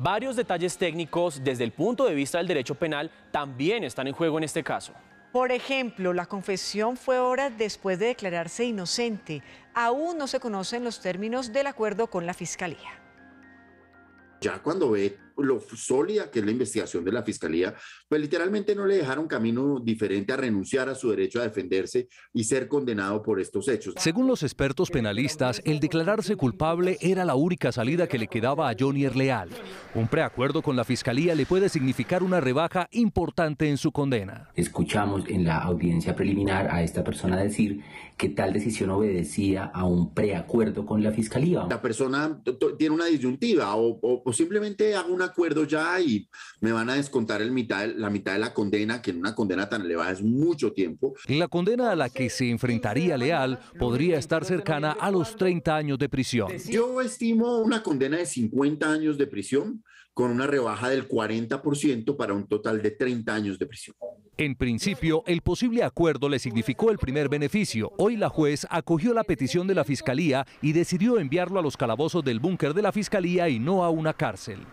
Varios detalles técnicos desde el punto de vista del derecho penal también están en juego en este caso. Por ejemplo, la confesión fue horas después de declararse inocente. Aún no se conocen los términos del acuerdo con la Fiscalía ya cuando ve lo sólida que es la investigación de la fiscalía, pues literalmente no le dejaron camino diferente a renunciar a su derecho a defenderse y ser condenado por estos hechos. Según los expertos penalistas, el declararse culpable era la única salida que le quedaba a Johnny Erleal. Un preacuerdo con la fiscalía le puede significar una rebaja importante en su condena. Escuchamos en la audiencia preliminar a esta persona decir que tal decisión obedecía a un preacuerdo con la fiscalía. La persona tiene una disyuntiva o o simplemente hago un acuerdo ya y me van a descontar el mitad, la mitad de la condena, que en una condena tan elevada es mucho tiempo. La condena a la que se enfrentaría Leal podría estar cercana a los 30 años de prisión. Yo estimo una condena de 50 años de prisión con una rebaja del 40% para un total de 30 años de prisión. En principio, el posible acuerdo le significó el primer beneficio. Hoy la juez acogió la petición de la Fiscalía y decidió enviarlo a los calabozos del búnker de la Fiscalía y no a una cárcel.